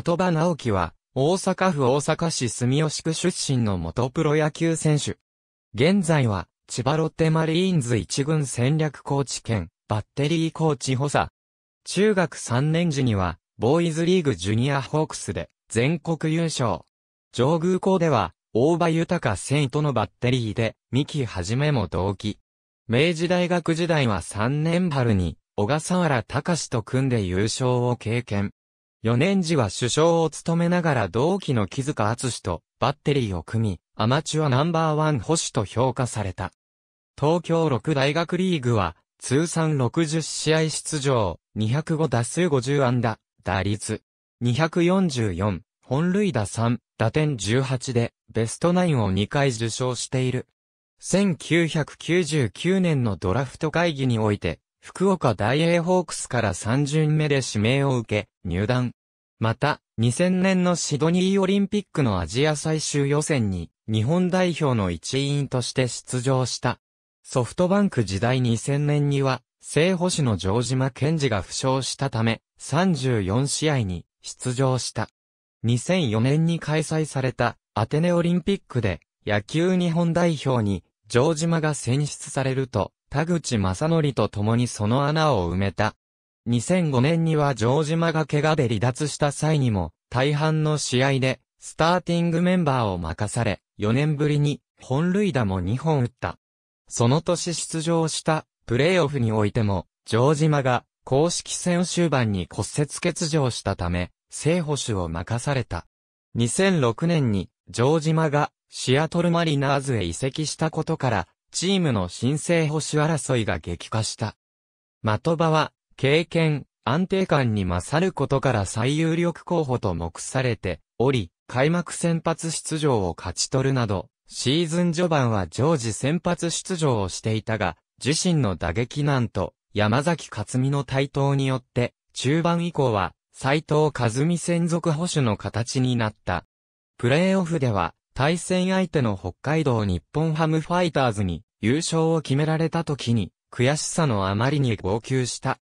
的場直樹は、大阪府大阪市住吉区出身の元プロ野球選手。現在は、千葉ロッテマリーンズ一軍戦略コーチ兼、バッテリーコーチ補佐。中学3年時には、ボーイズリーグジュニアホークスで、全国優勝。上宮校では、大場豊生徒のバッテリーで、三木はじめも同期。明治大学時代は3年春に、小笠原隆と組んで優勝を経験。4年時は首相を務めながら同期の木塚厚とバッテリーを組み、アマチュアナンバーワン保守と評価された。東京6大学リーグは、通算60試合出場、205打数50安打、打率244、本塁打3、打点18で、ベストナインを2回受賞している。1999年のドラフト会議において、福岡大英ホークスから3巡目で指名を受け、入団。また、2000年のシドニーオリンピックのアジア最終予選に、日本代表の一員として出場した。ソフトバンク時代2000年には、正捕手の城島健治が負傷したため、34試合に出場した。2004年に開催されたアテネオリンピックで野球日本代表に城島が選出されると、田口正則と共にその穴を埋めた。2005年には城島が怪我で離脱した際にも、大半の試合で、スターティングメンバーを任され、4年ぶりに、本塁打も2本打った。その年出場した、プレイオフにおいても、城島が、公式戦終盤に骨折欠場したため、正捕手を任された。2006年に、城島が、シアトルマリナーズへ移籍したことから、チームの新生保守争いが激化した。的場は、経験、安定感に勝ることから最有力候補と目されており、開幕先発出場を勝ち取るなど、シーズン序盤は常時先発出場をしていたが、自身の打撃難と山崎克美の台頭によって、中盤以降は斎藤和美専属保守の形になった。プレーオフでは、対戦相手の北海道日本ハムファイターズに優勝を決められた時に、悔しさのあまりに号泣した。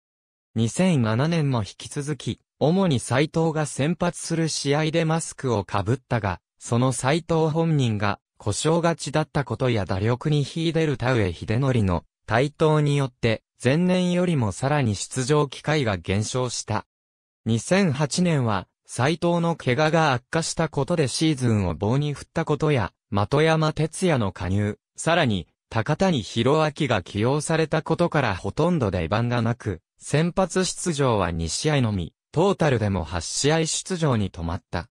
2007年も引き続き、主に斎藤が先発する試合でマスクをかぶったが、その斎藤本人が、故障がちだったことや打力に秀でる田上秀則の台頭によって、前年よりもさらに出場機会が減少した。2008年は、斎藤の怪我が悪化したことでシーズンを棒に振ったことや、的山哲也の加入、さらに、高谷博明が起用されたことからほとんど出番がなく、先発出場は2試合のみ、トータルでも8試合出場に止まった。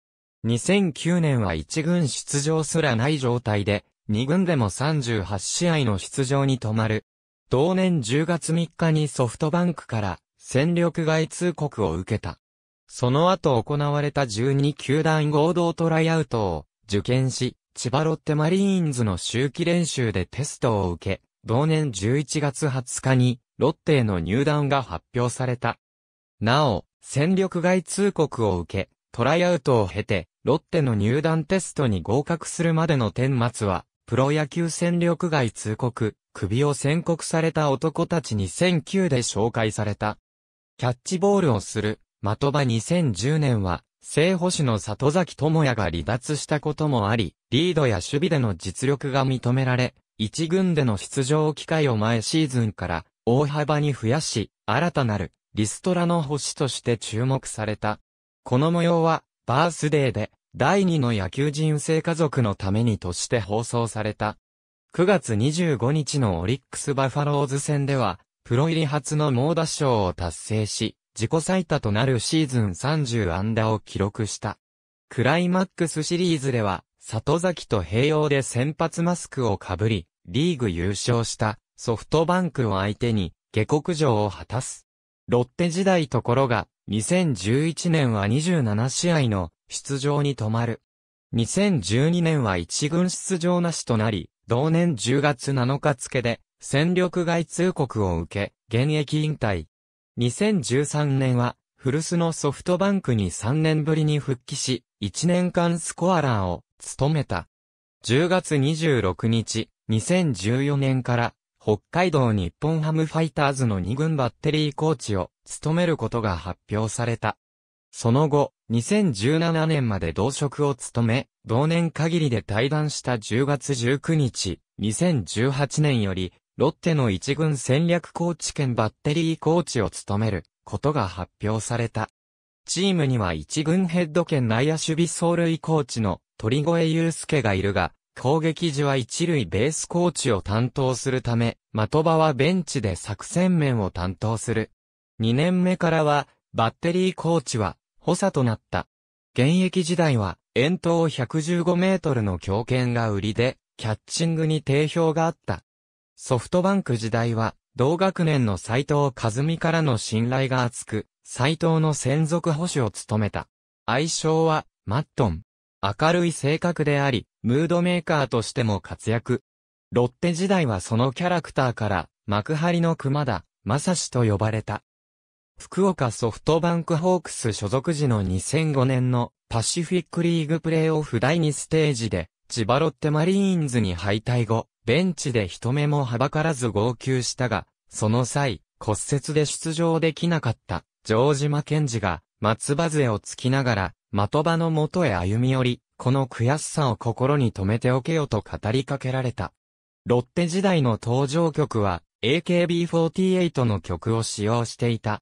2009年は1軍出場すらない状態で、2軍でも38試合の出場に止まる。同年10月3日にソフトバンクから戦力外通告を受けた。その後行われた12球団合同トライアウトを受験し、千葉ロッテマリーンズの秋季練習でテストを受け、同年11月20日に、ロッテへの入団が発表された。なお、戦力外通告を受け、トライアウトを経て、ロッテの入団テストに合格するまでの天末は、プロ野球戦力外通告、首を宣告された男たち2009で紹介された。キャッチボールをする、的場2010年は、正捕手の里崎智也が離脱したこともあり、リードや守備での実力が認められ、一軍での出場機会を前シーズンから大幅に増やし、新たなるリストラの星として注目された。この模様は、バースデーで、第2の野球人生家族のためにとして放送された。9月25日のオリックスバファローズ戦では、プロ入り初の猛打賞を達成し、自己最多となるシーズン30安打を記録した。クライマックスシリーズでは、里崎と併用で先発マスクをかぶり、リーグ優勝したソフトバンクを相手に下克上を果たす。ロッテ時代ところが、2011年は27試合の出場に止まる。2012年は一軍出場なしとなり、同年10月7日付で戦力外通告を受け、現役引退。2013年は、古巣のソフトバンクに3年ぶりに復帰し、1年間スコアラーを務めた。10月26日、2014年から、北海道日本ハムファイターズの2軍バッテリーコーチを務めることが発表された。その後、2017年まで同職を務め、同年限りで退団した10月19日、2018年よりロッテの一軍戦略コーチ兼バッテリーコーチを務めることが発表された。チームには一軍ヘッド兼内野守備走塁コーチの鳥越祐介がいるが、攻撃時は一塁ベースコーチを担当するため、的場はベンチで作戦面を担当する。2年目からは、バッテリーコーチは補佐となった。現役時代は、遠投115メートルの強肩が売りで、キャッチングに定評があった。ソフトバンク時代は、同学年の斎藤和美からの信頼が厚く、斎藤の専属保守を務めた。愛称は、マットン。明るい性格であり、ムードメーカーとしても活躍。ロッテ時代はそのキャラクターから、幕張の熊田、正史と呼ばれた。福岡ソフトバンクホークス所属時の2005年のパシフィックリーグプレーオフ第2ステージで、千葉ロッテマリーンズに敗退後、ベンチで人目もはばからず号泣したが、その際、骨折で出場できなかった、城島健二が、松葉杖をつきながら、的場の元へ歩み寄り、この悔しさを心に留めておけよと語りかけられた。ロッテ時代の登場曲は、AKB48 の曲を使用していた。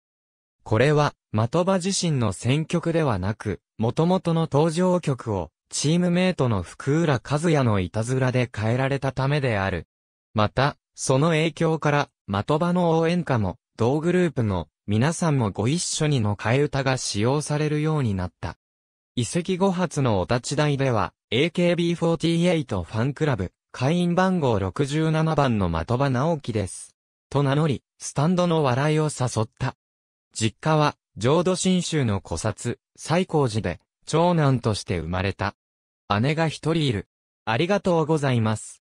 これは、的場自身の選曲ではなく、元々の登場曲を、チームメイトの福浦和也のいたずらで変えられたためである。また、その影響から、的場の応援歌も、同グループの、皆さんもご一緒にの替え歌が使用されるようになった。遺跡後発のお立ち台では、AKB48 ファンクラブ、会員番号67番の的場直樹です。と名乗り、スタンドの笑いを誘った。実家は、浄土真宗の古刹、西光寺で、長男として生まれた。姉が一人いる。ありがとうございます。